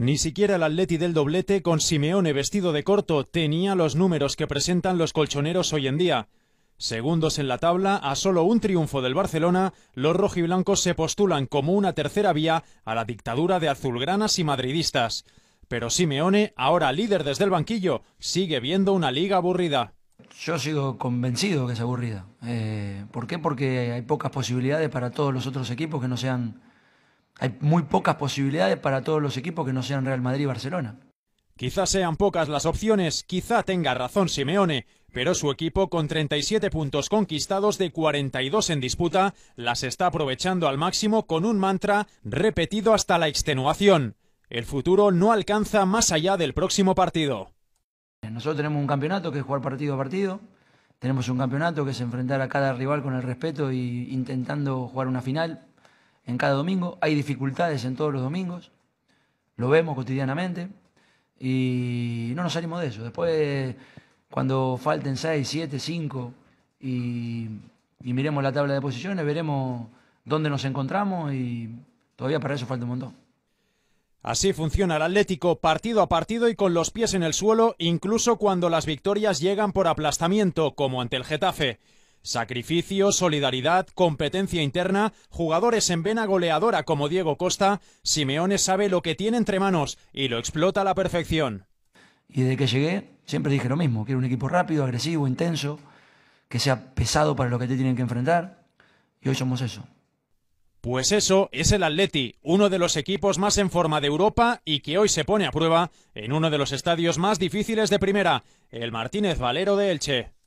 Ni siquiera el Atleti del doblete, con Simeone vestido de corto, tenía los números que presentan los colchoneros hoy en día. Segundos en la tabla, a solo un triunfo del Barcelona, los rojiblancos se postulan como una tercera vía a la dictadura de azulgranas y madridistas. Pero Simeone, ahora líder desde el banquillo, sigue viendo una liga aburrida. Yo sigo convencido que es aburrida. Eh, ¿Por qué? Porque hay pocas posibilidades para todos los otros equipos que no sean hay muy pocas posibilidades para todos los equipos que no sean Real Madrid y Barcelona. Quizás sean pocas las opciones, quizá tenga razón Simeone, pero su equipo con 37 puntos conquistados de 42 en disputa las está aprovechando al máximo con un mantra repetido hasta la extenuación. El futuro no alcanza más allá del próximo partido. Nosotros tenemos un campeonato que es jugar partido a partido, tenemos un campeonato que es enfrentar a cada rival con el respeto e intentando jugar una final en cada domingo, hay dificultades en todos los domingos, lo vemos cotidianamente y no nos salimos de eso. Después, cuando falten 6, 7, 5 y, y miremos la tabla de posiciones, veremos dónde nos encontramos y todavía para eso falta un montón. Así funciona el Atlético partido a partido y con los pies en el suelo, incluso cuando las victorias llegan por aplastamiento, como ante el Getafe. Sacrificio, solidaridad, competencia interna, jugadores en vena goleadora como Diego Costa, Simeone sabe lo que tiene entre manos y lo explota a la perfección. Y desde que llegué siempre dije lo mismo, quiero un equipo rápido, agresivo, intenso, que sea pesado para lo que te tienen que enfrentar y hoy somos eso. Pues eso es el Atleti, uno de los equipos más en forma de Europa y que hoy se pone a prueba en uno de los estadios más difíciles de primera, el Martínez Valero de Elche.